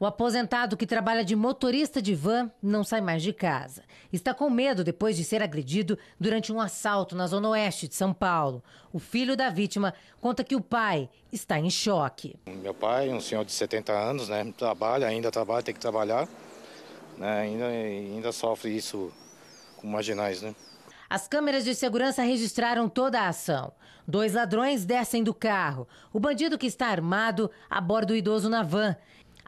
O aposentado que trabalha de motorista de van não sai mais de casa. Está com medo depois de ser agredido durante um assalto na Zona Oeste de São Paulo. O filho da vítima conta que o pai está em choque. Meu pai, um senhor de 70 anos, né, trabalha, ainda trabalha, tem que trabalhar, né, ainda, ainda sofre isso com marginais. Né? As câmeras de segurança registraram toda a ação. Dois ladrões descem do carro. O bandido que está armado aborda o idoso na van.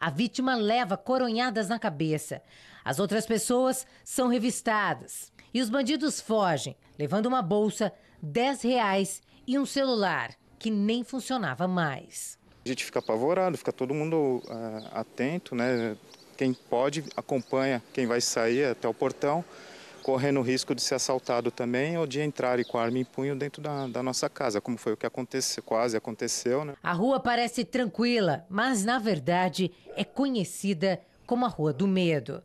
A vítima leva coronhadas na cabeça. As outras pessoas são revistadas. E os bandidos fogem, levando uma bolsa, 10 reais e um celular que nem funcionava mais. A gente fica apavorado, fica todo mundo uh, atento, né? Quem pode acompanha quem vai sair até o portão correndo o risco de ser assaltado também ou de entrar com arma em punho dentro da, da nossa casa, como foi o que aconteceu, quase aconteceu. Né? A rua parece tranquila, mas na verdade é conhecida como a Rua do Medo.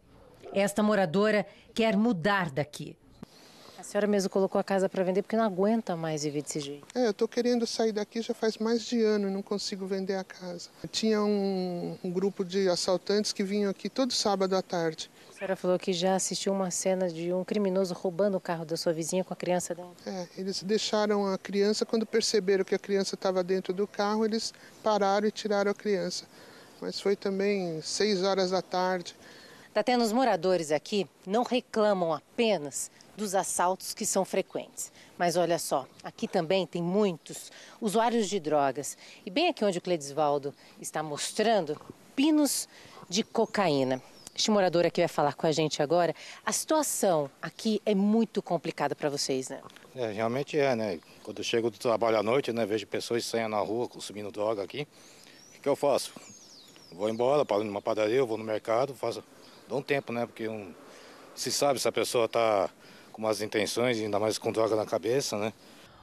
Esta moradora quer mudar daqui. A senhora mesmo colocou a casa para vender porque não aguenta mais viver desse jeito. É, eu estou querendo sair daqui já faz mais de ano e não consigo vender a casa. Tinha um, um, grupo de assaltantes que vinham aqui todo sábado à tarde. A senhora falou que já assistiu uma cena de um criminoso roubando o carro da sua vizinha com a criança dentro. É, eles deixaram a criança, quando perceberam que a criança estava dentro do carro, eles pararam e tiraram a criança. Mas foi também seis horas da tarde. Tá tendo os moradores aqui não reclamam apenas dos assaltos que são frequentes. Mas olha só, aqui também tem muitos usuários de drogas. E bem aqui onde o Cledisvaldo está mostrando, pinos de cocaína este morador aqui vai falar com a gente agora. A situação aqui é muito complicada para vocês, né? É, realmente é, né? Quando eu chego do trabalho à noite, né, vejo pessoas saindo na rua, consumindo droga aqui. O que, que eu faço? Vou embora, paro numa padaria, vou no mercado, faço. Dá um tempo, né? Porque um... se sabe se a pessoa está com más intenções, ainda mais com droga na cabeça, né?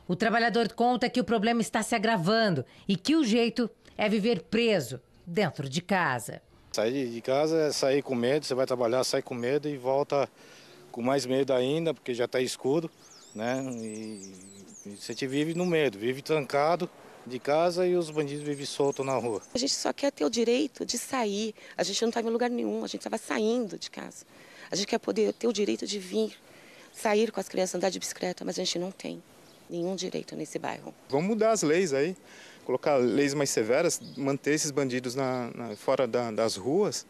O trabalhador conta que o problema está se agravando e que o jeito é viver preso dentro de casa. Sair de casa é sair com medo, você vai trabalhar, sai com medo e volta com mais medo ainda, porque já está escuro, né? E, e você te vive no medo, vive trancado de casa e os bandidos vivem soltos na rua. A gente só quer ter o direito de sair. A gente não estava em lugar nenhum, a gente estava saindo de casa. A gente quer poder ter o direito de vir, sair com as crianças, andar de bicicleta, mas a gente não tem nenhum direito nesse bairro. Vamos mudar as leis aí colocar leis mais severas, manter esses bandidos na, na, fora da, das ruas,